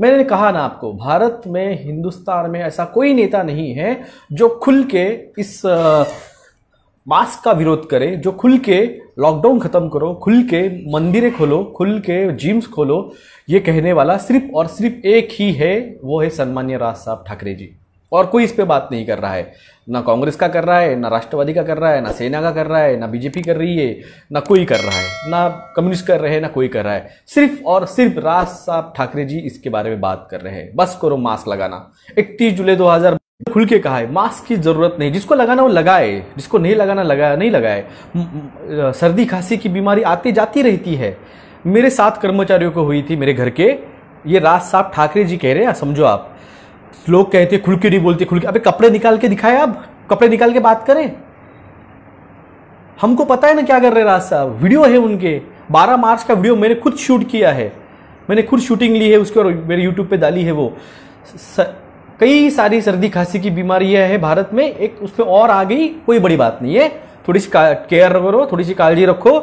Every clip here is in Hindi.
मैंने कहा ना आपको भारत में हिंदुस्तान में ऐसा कोई नेता नहीं है जो खुल के इस मास्क का विरोध करे जो खुल के लॉकडाउन खत्म करो खुल के मंदिरें खोलो खुल के जिम्स खोलो ये कहने वाला सिर्फ और सिर्फ एक ही है वो है सन्मान्य राज साहब ठाकरे जी और कोई इस पर बात नहीं कर रहा है ना कांग्रेस का कर रहा है ना राष्ट्रवादी का कर रहा है ना सेना का कर रहा है ना बीजेपी कर रही है ना कोई कर रहा है ना कम्युनिस्ट कर रहे हैं ना कोई कर रहा है सिर्फ और सिर्फ राज साहब ठाकरे जी इसके बारे में बात कर रहे हैं बस करो मास्क लगाना इकतीस जुलाई दो खुल के कहा है मास्क की ज़रूरत नहीं जिसको लगाना वो लगाए जिसको नहीं लगाना लगाया नहीं लगाए सर्दी खांसी की बीमारी आती जाती रहती है मेरे साथ कर्मचारियों को हुई थी मेरे घर के ये राज साहब ठाकरे जी कह रहे हैं समझो आप लोग कहते खुल के नहीं बोलते खुल के अबे कपड़े निकाल के दिखाए आप कपड़े निकाल के बात करें हमको पता है ना क्या कर रहे राज साहब वीडियो है उनके 12 मार्च का वीडियो मैंने खुद शूट किया है मैंने खुद शूटिंग ली है उसके और मेरे यूट्यूब पे डाली है वो स, कई सारी सर्दी खांसी की बीमारियां हैं भारत में एक उसमें और आ गई कोई बड़ी बात नहीं है थोड़ी सी केयर करो थोड़ी सी कालजी रखो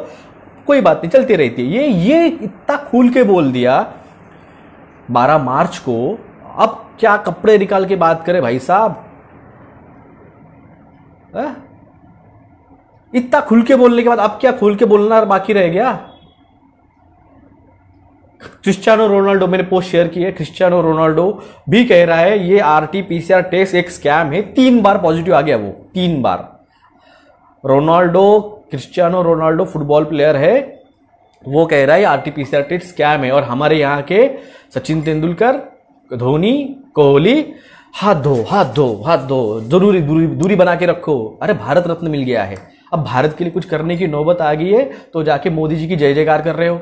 कोई बात नहीं चलती रहती है ये ये इतना खुल के बोल दिया 12 मार्च को अब क्या कपड़े निकाल के बात करें भाई साहब इतना खुल के बोलने के बाद अब क्या खुल के बोलना बाकी रह गया क्रिस्टियानो रोनाल्डो मैंने पोस्ट शेयर की है क्रिस्टियानो रोनाल्डो भी कह रहा है ये आरटीपीसीआर टेस्ट एक स्कैम है तीन बार पॉजिटिव आ गया वो तीन बार Ronaldo Cristiano Ronaldo football player है वो कह रहा है आरटीपीसीआर टेस्ट स्कैम है और हमारे यहाँ के सचिन तेंदुलकर धोनी कोहली हाथ धो हाथ धो हाथ धो जरूरी दूरी दूरी बना के रखो अरे भारत रत्न मिल गया है अब भारत के लिए कुछ करने की नौबत आ गई है तो जाके मोदी जी की जय जयकार कर रहे हो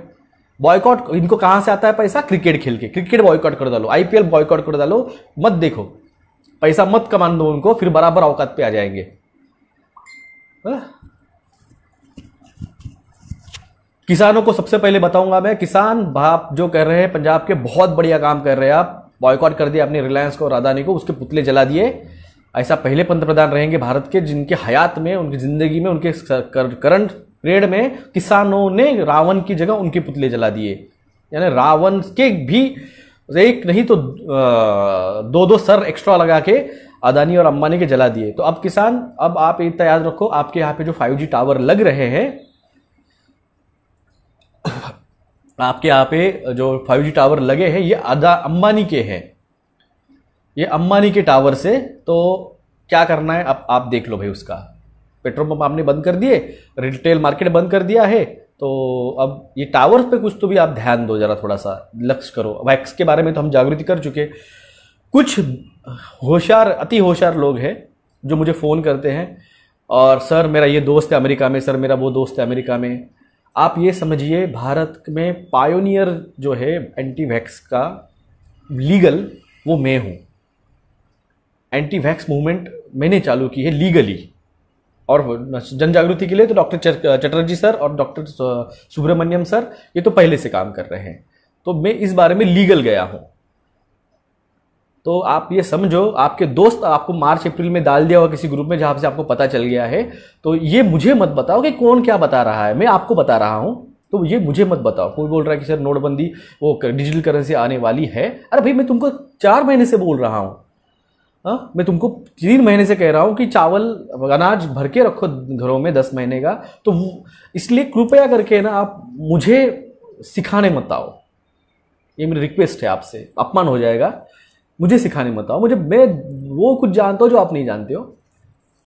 बॉयकॉट इनको कहां से आता है पैसा क्रिकेट खेल के क्रिकेट बॉयकॉट कर डालो आईपीएल बॉयकॉट कर डालो मत देखो पैसा मत कमा दो उनको फिर बराबर औकात पे आ जाएंगे हाँ। किसानों को सबसे पहले बताऊंगा मैं किसान भाप जो कर रहे हैं पंजाब के बहुत बढ़िया काम कर रहे हैं आप बॉयकॉट कर दिया अपने रिलायंस को और अदानी को उसके पुतले जला दिए ऐसा पहले पंतप्रधान रहेंगे भारत के जिनके हयात में उनकी ज़िंदगी में उनके करंट पीरियड में किसानों ने रावण की जगह उनके पुतले जला दिए यानी रावण के भी एक नहीं तो दो दो सर एक्स्ट्रा लगा के अदानी और अंबानी के जला दिए तो अब किसान अब आप इतना याद रखो आपके यहाँ पे जो 5G टावर लग रहे हैं आपके यहाँ पे जो फाइव जी टावर लगे हैं ये आधा अम्बानी के हैं ये अम्बानी के टावर से तो क्या करना है आप आप देख लो भाई उसका पेट्रोल पंप आपने बंद कर दिए रिटेल मार्केट बंद कर दिया है तो अब ये टावर पे कुछ तो भी आप ध्यान दो ज़रा थोड़ा सा लक्ष्य करो वैक्स के बारे में तो हम जागृति कर चुके कुछ होशियार अति होशियार लोग हैं जो मुझे फ़ोन करते हैं और सर मेरा ये दोस्त है अमेरिका में सर मेरा वो दोस्त है अमेरिका में आप ये समझिए भारत में पायोनियर जो है एंटी वैक्स का लीगल वो मैं हूँ एंटी वैक्स मूवमेंट मैंने चालू की है लीगली और जन जागृति के लिए तो डॉक्टर चटर्जी सर और डॉक्टर सुब्रमण्यम सर ये तो पहले से काम कर रहे हैं तो मैं इस बारे में लीगल गया हूँ तो आप ये समझो आपके दोस्त आपको मार्च अप्रैल में डाल दिया हुआ किसी ग्रुप में जहाँ से आपको पता चल गया है तो ये मुझे मत बताओ कि कौन क्या बता रहा है मैं आपको बता रहा हूँ तो ये मुझे मत बताओ कोई बोल रहा है कि सर नोटबंदी वो डिजिटल करेंसी आने वाली है अरे भाई मैं तुमको चार महीने से बोल रहा हूँ हाँ मैं तुमको तीन महीने से कह रहा हूँ कि चावल अनाज भर के रखो घरों में दस महीने का तो इसलिए कृपया करके ना आप मुझे सिखाने मत आओ ये मेरी रिक्वेस्ट है आपसे अपमान हो जाएगा मुझे सिखाने मत आओ मुझे मैं वो कुछ जानता हूँ जो आप नहीं जानते हो